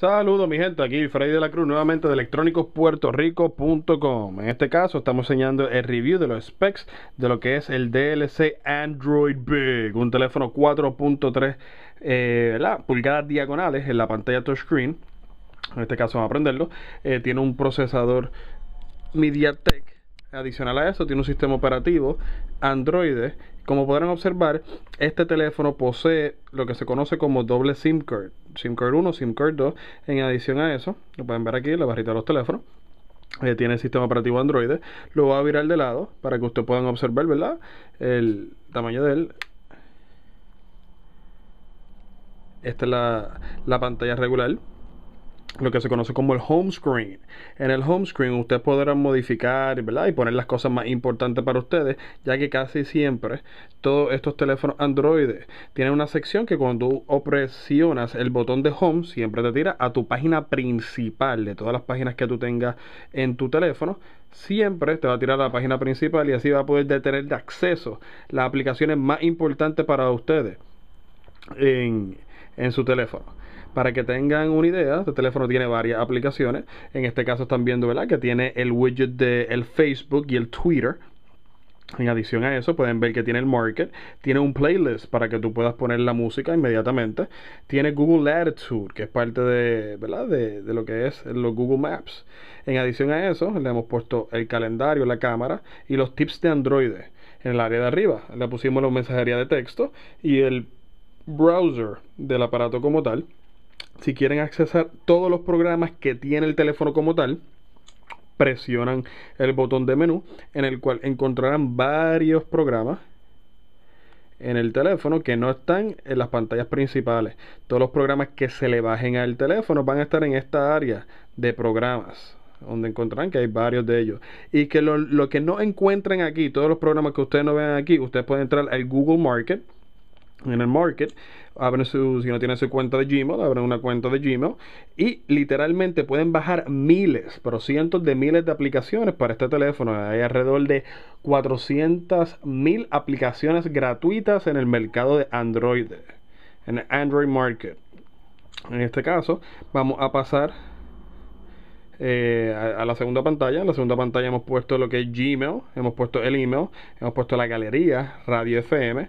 Saludos mi gente, aquí Freddy de la Cruz nuevamente de electrónicospuertorico.com En este caso estamos enseñando el review de los specs de lo que es el DLC Android Big Un teléfono 4.3 eh, pulgadas diagonales en la pantalla touchscreen En este caso vamos a aprenderlo eh, Tiene un procesador MediaTek Adicional a eso, tiene un sistema operativo Android. Como podrán observar, este teléfono posee lo que se conoce como doble SIM card. SIM card 1, SIM card 2. En adición a eso, lo pueden ver aquí en la barrita de los teléfonos. Eh, tiene el sistema operativo Android. Lo voy a virar de lado para que ustedes puedan observar, ¿verdad? El tamaño de él. Esta es la pantalla regular lo que se conoce como el home screen. En el home screen ustedes podrán modificar ¿verdad? y poner las cosas más importantes para ustedes, ya que casi siempre todos estos teléfonos Android tienen una sección que cuando tú presionas el botón de home siempre te tira a tu página principal de todas las páginas que tú tengas en tu teléfono. Siempre te va a tirar a la página principal y así va a poder tener de acceso las aplicaciones más importantes para ustedes en su teléfono. Para que tengan una idea, este teléfono tiene varias aplicaciones. En este caso están viendo, Que tiene el widget de el Facebook y el Twitter. En adición a eso, pueden ver que tiene el Market, tiene un playlist para que tú puedas poner la música inmediatamente, tiene Google Latitude, que es parte de, De, lo que es los Google Maps. En adición a eso, le hemos puesto el calendario, la cámara y los tips de Android en el área de arriba. Le pusimos la mensajería de texto y el browser del aparato como tal si quieren accesar todos los programas que tiene el teléfono como tal, presionan el botón de menú en el cual encontrarán varios programas en el teléfono que no están en las pantallas principales. Todos los programas que se le bajen al teléfono van a estar en esta área de programas donde encontrarán que hay varios de ellos. Y que lo, lo, que no encuentren aquí, todos los programas que ustedes no vean aquí, ustedes pueden entrar al Google Market en el market, abren su, si no tienen su cuenta de Gmail, abren una cuenta de Gmail y literalmente pueden bajar miles, pero cientos de miles de aplicaciones para este teléfono. Hay alrededor de 400 mil aplicaciones gratuitas en el mercado de Android, en el Android Market. En este caso, vamos a pasar eh, a, la segunda pantalla. En la segunda pantalla hemos puesto lo que es Gmail, hemos puesto el email, hemos puesto la galería, Radio FM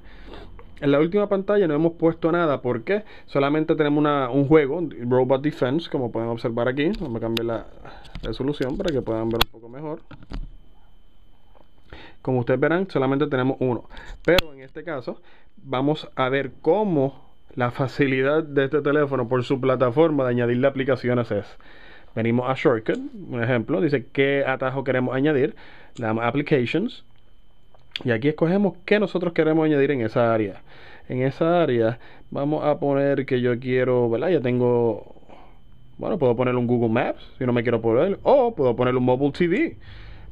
en la última pantalla no hemos puesto nada, porque Solamente tenemos un juego, Robot Defense, como pueden observar aquí. Vamos a cambiar la resolución para que puedan ver un poco mejor. Como ustedes verán, solamente tenemos uno. Pero en este caso, vamos a ver cómo la facilidad de este teléfono por su plataforma de añadirle aplicaciones es. Venimos a Shortcut, un ejemplo, dice qué atajo queremos añadir. Le damos Applications y aquí escogemos qué nosotros queremos añadir en esa área. En esa área vamos a poner que yo quiero, ¿verdad? Ya tengo, bueno, puedo poner un Google Maps si no me quiero poner, o puedo poner un Mobile TV.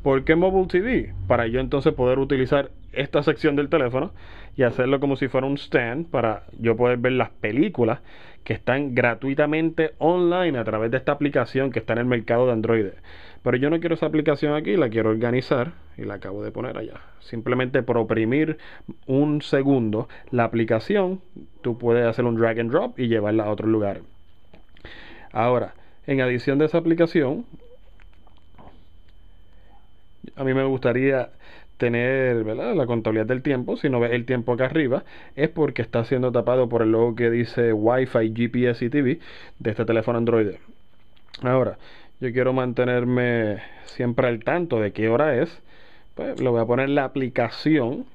¿Por qué Mobile TV? Para yo entonces poder utilizar esta sección del teléfono y hacerlo como si fuera un stand para yo poder ver las películas que están gratuitamente online a través de esta aplicación que está en el mercado de Android. Pero yo no quiero esa aplicación aquí, la quiero organizar y la acabo de poner allá. Simplemente por oprimir un segundo la aplicación, tú puedes hacer un drag and drop y llevarla a otro lugar. Ahora, en adición de esa aplicación, a mí me gustaría tener la contabilidad del tiempo, si no ve el tiempo acá arriba, es porque está siendo tapado por el logo que dice Wi-Fi, GPS y TV de este teléfono Android. Ahora, yo quiero mantenerme siempre al tanto de qué hora es, pues lo voy a poner la aplicación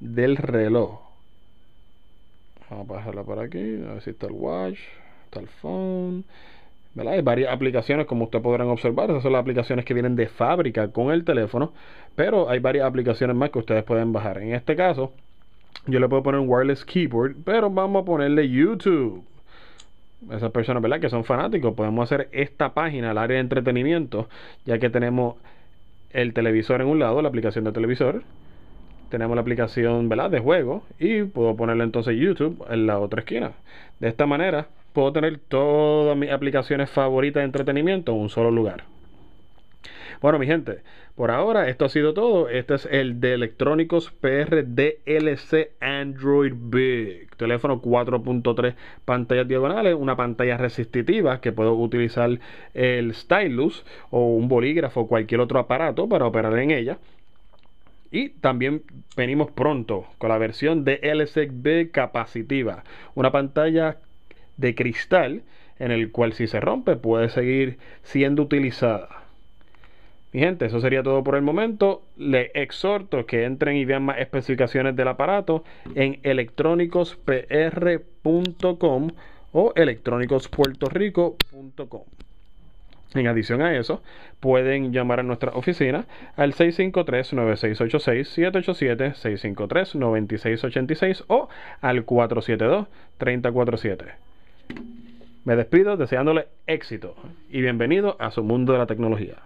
del reloj. Vamos a pasarla por aquí, a ver si está el watch, está el phone. Hay varias aplicaciones, como ustedes podrán observar, esas son las aplicaciones que vienen de fábrica con el teléfono, pero hay varias aplicaciones más que ustedes pueden bajar. En este caso, yo le puedo poner un wireless keyboard, pero vamos a ponerle YouTube. Esas personas, ¿verdad? Que son fanáticos, podemos hacer esta página, el área de entretenimiento, ya que tenemos el televisor en un lado, la aplicación de televisor, tenemos la aplicación ¿verdad? de juego y puedo ponerle entonces YouTube en la otra esquina. De esta manera puedo tener todas mis aplicaciones favoritas de entretenimiento en un solo lugar. Bueno, mi gente, por ahora esto ha sido todo. Este es el de Electrónicos PR DLC Android Big. Teléfono 4.3 pantallas diagonales, una pantalla resistitiva que puedo utilizar el stylus o un bolígrafo o cualquier otro aparato para operar en ella. Y también venimos pronto con la versión DLC B capacitiva, una pantalla de cristal en el cual si se rompe puede seguir siendo utilizada. Mi gente, eso sería todo por el momento. le exhorto que entren y vean más especificaciones del aparato en electrónicospr.com o electrónicospuertorico.com. En adición a eso, pueden llamar a nuestra oficina al 653-9686-787-653-9686 o al 472-3047. Me despido deseándole éxito y bienvenido a su mundo de la tecnología.